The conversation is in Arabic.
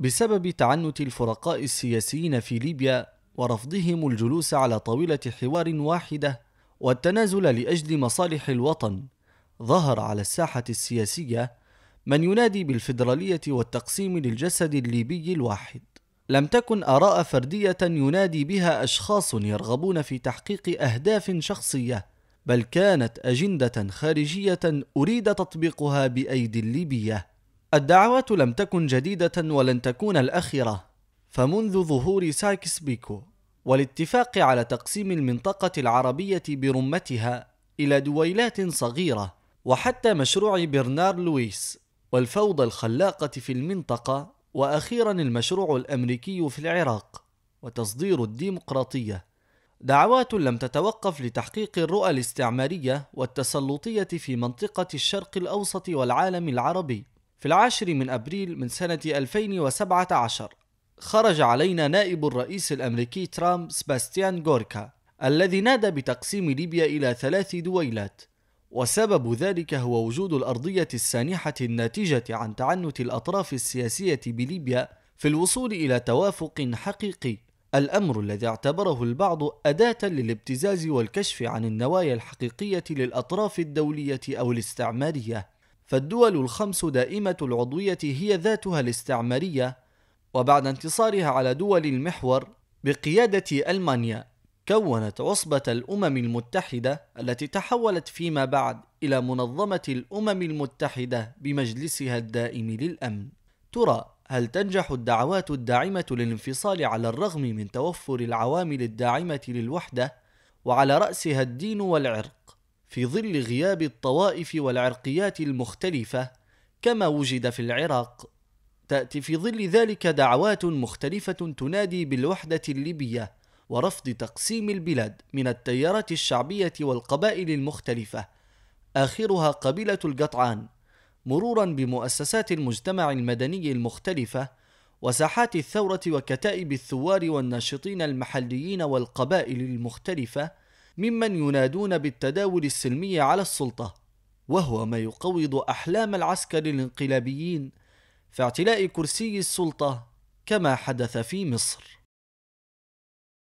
بسبب تعنت الفرقاء السياسيين في ليبيا ورفضهم الجلوس على طاولة حوار واحدة والتنازل لأجل مصالح الوطن ظهر على الساحة السياسية من ينادي بالفيدرالية والتقسيم للجسد الليبي الواحد لم تكن آراء فردية ينادي بها أشخاص يرغبون في تحقيق أهداف شخصية بل كانت أجندة خارجية أريد تطبيقها بأيدي الليبية الدعوة لم تكن جديدة ولن تكون الأخيرة، فمنذ ظهور سايكس بيكو والاتفاق على تقسيم المنطقة العربية برمتها إلى دويلات صغيرة، وحتى مشروع برنار لويس والفوضى الخلاقة في المنطقة، وأخيرا المشروع الأمريكي في العراق، وتصدير الديمقراطية. دعوات لم تتوقف لتحقيق الرؤى الاستعمارية والتسلطية في منطقة الشرق الأوسط والعالم العربي. في العاشر من أبريل من سنة 2017 خرج علينا نائب الرئيس الأمريكي ترامب سباستيان غوركا الذي نادى بتقسيم ليبيا إلى ثلاث دويلات وسبب ذلك هو وجود الأرضية السانحة الناتجة عن تعنت الأطراف السياسية بليبيا في الوصول إلى توافق حقيقي الأمر الذي اعتبره البعض أداة للابتزاز والكشف عن النوايا الحقيقية للأطراف الدولية أو الاستعمارية فالدول الخمس دائمة العضوية هي ذاتها الاستعمارية وبعد انتصارها على دول المحور بقيادة ألمانيا كونت عصبة الأمم المتحدة التي تحولت فيما بعد إلى منظمة الأمم المتحدة بمجلسها الدائم للأمن ترى هل تنجح الدعوات الداعمة للانفصال على الرغم من توفر العوامل الداعمة للوحدة وعلى رأسها الدين والعرق في ظل غياب الطوائف والعرقيات المختلفه كما وجد في العراق تاتي في ظل ذلك دعوات مختلفه تنادي بالوحده الليبيه ورفض تقسيم البلاد من التيارات الشعبيه والقبائل المختلفه اخرها قبيله القطعان مرورا بمؤسسات المجتمع المدني المختلفه وساحات الثوره وكتائب الثوار والناشطين المحليين والقبائل المختلفه ممن ينادون بالتداول السلمي على السلطة وهو ما يقوض أحلام العسكر الانقلابيين في اعتلاء كرسي السلطة كما حدث في مصر